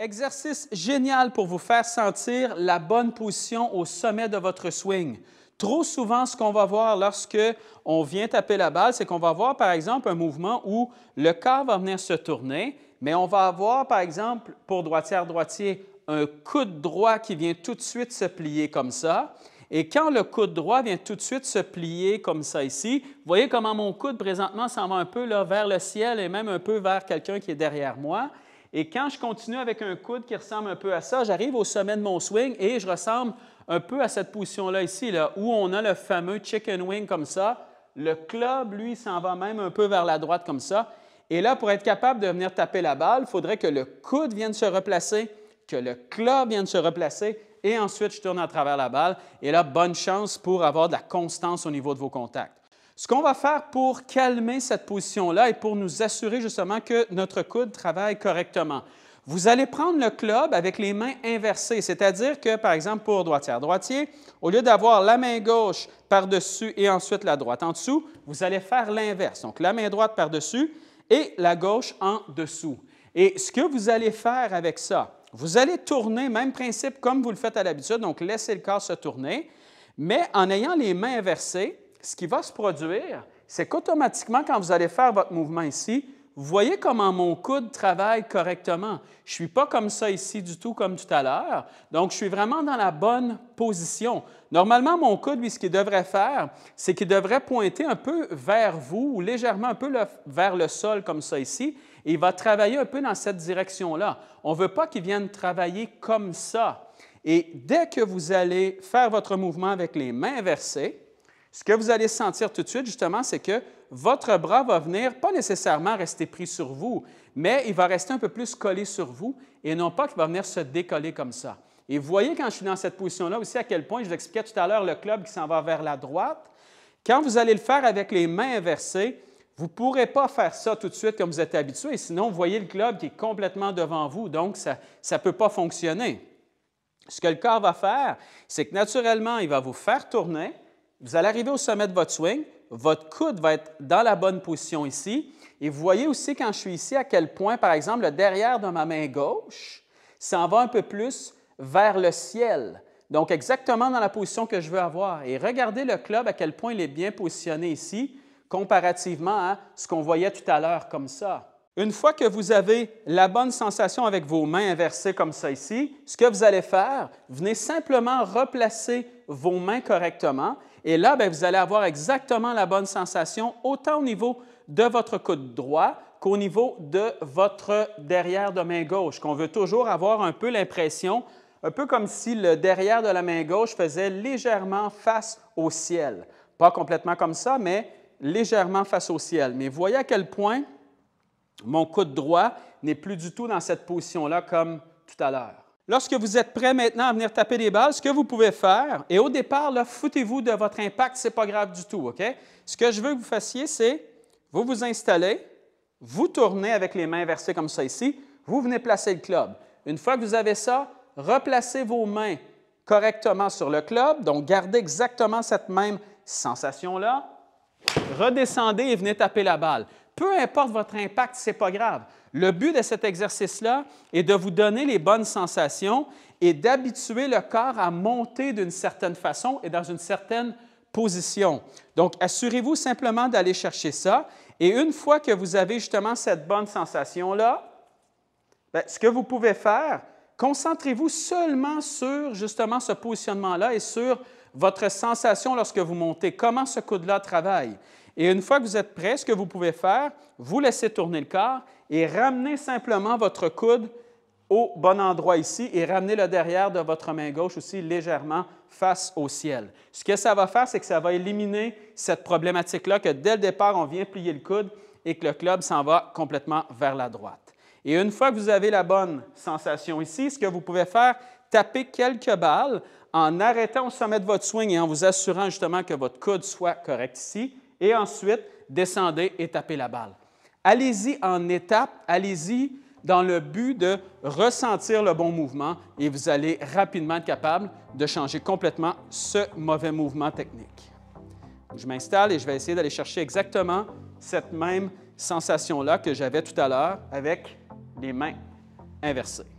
Exercice génial pour vous faire sentir la bonne position au sommet de votre swing. Trop souvent, ce qu'on va voir lorsque on vient taper la balle, c'est qu'on va voir, par exemple, un mouvement où le corps va venir se tourner, mais on va avoir, par exemple, pour droitière-droitier, un coude droit qui vient tout de suite se plier comme ça. Et quand le coude droit vient tout de suite se plier comme ça ici, vous voyez comment mon coude présentement s'en va un peu là, vers le ciel et même un peu vers quelqu'un qui est derrière moi. Et quand je continue avec un coude qui ressemble un peu à ça, j'arrive au sommet de mon swing et je ressemble un peu à cette position-là ici, là, où on a le fameux chicken wing comme ça. Le club, lui, s'en va même un peu vers la droite comme ça. Et là, pour être capable de venir taper la balle, il faudrait que le coude vienne se replacer, que le club vienne se replacer, et ensuite je tourne à travers la balle. Et là, bonne chance pour avoir de la constance au niveau de vos contacts. Ce qu'on va faire pour calmer cette position-là et pour nous assurer justement que notre coude travaille correctement, vous allez prendre le club avec les mains inversées, c'est-à-dire que, par exemple, pour droitière-droitier, au lieu d'avoir la main gauche par-dessus et ensuite la droite en dessous, vous allez faire l'inverse. Donc, la main droite par-dessus et la gauche en dessous. Et ce que vous allez faire avec ça, vous allez tourner, même principe comme vous le faites à l'habitude, donc laissez le corps se tourner, mais en ayant les mains inversées, ce qui va se produire, c'est qu'automatiquement, quand vous allez faire votre mouvement ici, vous voyez comment mon coude travaille correctement. Je ne suis pas comme ça ici du tout comme tout à l'heure. Donc, je suis vraiment dans la bonne position. Normalement, mon coude, lui, ce qu'il devrait faire, c'est qu'il devrait pointer un peu vers vous ou légèrement un peu vers le sol comme ça ici. Et il va travailler un peu dans cette direction-là. On ne veut pas qu'il vienne travailler comme ça. Et dès que vous allez faire votre mouvement avec les mains inversées, ce que vous allez sentir tout de suite, justement, c'est que votre bras va venir, pas nécessairement rester pris sur vous, mais il va rester un peu plus collé sur vous et non pas qu'il va venir se décoller comme ça. Et vous voyez quand je suis dans cette position-là aussi à quel point, je vous expliquais tout à l'heure, le club qui s'en va vers la droite. Quand vous allez le faire avec les mains inversées, vous ne pourrez pas faire ça tout de suite comme vous êtes habitué, sinon vous voyez le club qui est complètement devant vous, donc ça ne peut pas fonctionner. Ce que le corps va faire, c'est que naturellement, il va vous faire tourner, vous allez arriver au sommet de votre swing, votre coude va être dans la bonne position ici. Et vous voyez aussi quand je suis ici à quel point, par exemple, le derrière de ma main gauche s'en va un peu plus vers le ciel. Donc, exactement dans la position que je veux avoir. Et regardez le club, à quel point il est bien positionné ici, comparativement à ce qu'on voyait tout à l'heure comme ça. Une fois que vous avez la bonne sensation avec vos mains inversées comme ça ici, ce que vous allez faire, venez simplement replacer vos mains correctement et là, ben, vous allez avoir exactement la bonne sensation, autant au niveau de votre coude droit qu'au niveau de votre derrière de main gauche, qu'on veut toujours avoir un peu l'impression, un peu comme si le derrière de la main gauche faisait légèrement face au ciel. Pas complètement comme ça, mais légèrement face au ciel. Mais voyez à quel point mon coude droit n'est plus du tout dans cette position-là comme tout à l'heure lorsque vous êtes prêt maintenant à venir taper des balles, ce que vous pouvez faire, et au départ, là, foutez-vous de votre impact, ce n'est pas grave du tout, OK? Ce que je veux que vous fassiez, c'est vous vous installez, vous tournez avec les mains versées comme ça ici, vous venez placer le club. Une fois que vous avez ça, replacez vos mains correctement sur le club, donc gardez exactement cette même sensation-là. Redescendez et venez taper la balle. Peu importe votre impact, n'est pas grave. Le but de cet exercice-là est de vous donner les bonnes sensations et d'habituer le corps à monter d'une certaine façon et dans une certaine position. Donc, assurez-vous simplement d'aller chercher ça. Et une fois que vous avez justement cette bonne sensation-là, ben, ce que vous pouvez faire, concentrez-vous seulement sur justement ce positionnement-là et sur votre sensation lorsque vous montez, comment ce coude-là travaille. Et une fois que vous êtes prêt, ce que vous pouvez faire, vous laissez tourner le corps et ramenez simplement votre coude au bon endroit ici et ramenez le derrière de votre main gauche aussi légèrement face au ciel. Ce que ça va faire, c'est que ça va éliminer cette problématique-là que dès le départ, on vient plier le coude et que le club s'en va complètement vers la droite. Et une fois que vous avez la bonne sensation ici, ce que vous pouvez faire, taper quelques balles en arrêtant au sommet de votre swing et en vous assurant justement que votre coude soit correct ici. Et ensuite, descendez et tapez la balle. Allez-y en étape, allez-y dans le but de ressentir le bon mouvement et vous allez rapidement être capable de changer complètement ce mauvais mouvement technique. Je m'installe et je vais essayer d'aller chercher exactement cette même sensation-là que j'avais tout à l'heure avec les mains inversées.